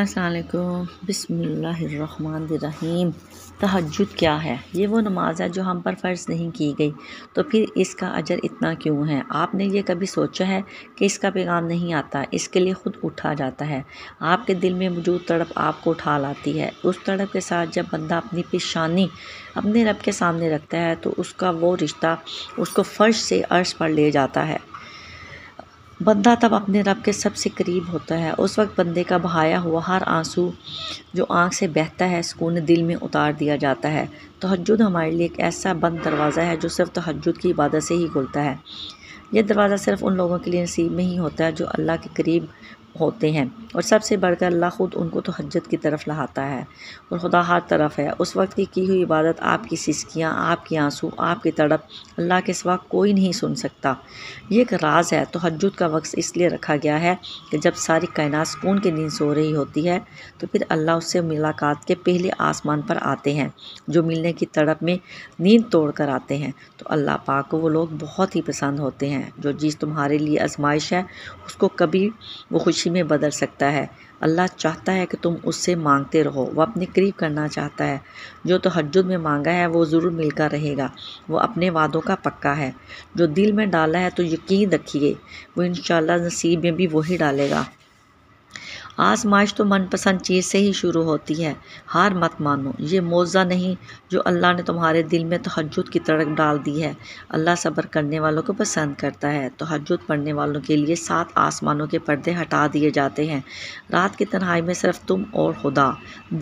असलकुम बसमीम तहजद क्या है ये वो नमाज है जो हम पर फ़र्ज़ नहीं की गई तो फिर इसका अजर इतना क्यों है आपने ये कभी सोचा है कि इसका पैगाम नहीं आता इसके लिए ख़ुद उठा जाता है आपके दिल में मौजूद तड़प आपको उठा लाती है उस तड़प के साथ जब बंदा अपनी पेशानी अपने रब के सामने रखता है तो उसका वो रिश्ता उसको फ़र्श से अर्श पर ले जाता है बंदा तब अपने रब के सबसे करीब होता है उस वक्त बंदे का बहाया हुआ हर आंसू जो आंख से बहता है सुकून दिल में उतार दिया जाता है तहजद हमारे लिए एक ऐसा बंद दरवाज़ा है जो सिर्फ तहजद की इबादत से ही खुलता है यह दरवाज़ा सिर्फ उन लोगों के लिए नसीब में ही होता है जो अल्लाह के करीब होते हैं और सबसे बढ़कर अल्लाह ख़ुद उनको तो हजत की तरफ लहाता है और खुदा हर तरफ है उस वक्त की की हुई इबादत आपकी सिसकियाँ आपके आंसू आपकी तड़प अल्लाह के सिवा कोई नहीं सुन सकता ये एक राज है तो हजत का वक्त इसलिए रखा गया है कि जब सारी कायनात सुकून की नींद सो रही होती है तो फिर अल्लाह उससे मुलाकात के पहले आसमान पर आते हैं जो मिलने की तड़प में नींद तोड़ कर आते हैं तो अल्लाह पाक को वो लोग बहुत ही पसंद होते हैं जो चीज़ तुम्हारे लिए आजमाइश है उसको कभी वो खुश खुशी में बदल सकता है अल्लाह चाहता है कि तुम उससे मांगते रहो वह अपने करीब करना चाहता है जो तहजद में मांगा है वो ज़रूर मिलकर रहेगा वो अपने वादों का पक्का है जो दिल में डाला है तो यकीन रखिए वो इन नसीब में भी वही डालेगा आजमाइश तो मनपसंद चीज़ से ही शुरू होती है हार मत मानो ये मौजा नहीं जो अल्लाह ने तुम्हारे दिल में तहजद की तड़क डाल दी है अल्लाह सब्र करने वालों को पसंद करता है तहजद पढ़ने वालों के लिए सात आसमानों के पर्दे हटा दिए जाते हैं रात की तनहाई में सिर्फ तुम और खुदा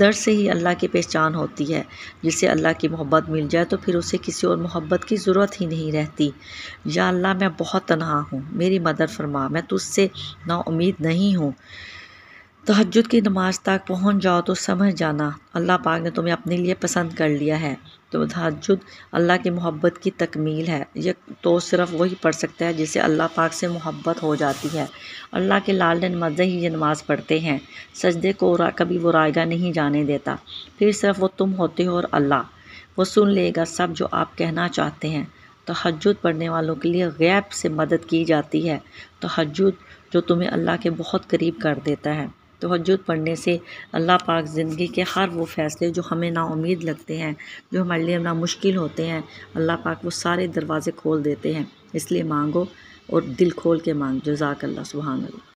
दर्द से ही अल्लाह की पहचान होती है जिसे अल्लाह की मोहब्बत मिल जाए तो फिर उसे किसी और मोहब्बत की ज़रूरत ही नहीं रहती या अल्लाह मैं बहुत तनहा हूँ मेरी मदद फरमा मैं तुझसे नाउमीद नहीं हूँ तहजद की नमाज तक पहुंच जाओ तो समझ जाना अल्लाह पाक ने तुम्हें अपने लिए पसंद कर लिया है तो तहजद अल्लाह की मोहब्बत की तकमील है ये तो सिर्फ़ वही पढ़ सकता है जिसे अल्लाह पाक से मोहब्बत हो जाती है अल्लाह के लाल मज़े ही ये नमाज़ पढ़ते हैं सजदे को कभी वो रायगा नहीं जाने देता फिर सिर्फ़ वो तुम होते हो और अल्लाह वो सुन लेगा सब जो आप कहना चाहते हैं तहजद पढ़ने वालों के लिए गैब से मदद की जाती है तहजद जो तुम्हें अल्लाह के बहुत करीब कर देता है तहजद पढ़ने से अल्लाह पाक ज़िंदगी के हर वो फ़ैसले जो हमें नाउमीद लगते हैं जो हमारे लिए ना मुश्किल होते हैं अल्लाह पाक वो सारे दरवाज़े खोल देते हैं इसलिए मांगो और दिल खोल के मांग जजाक अल्लाह सुबहान अल्लाह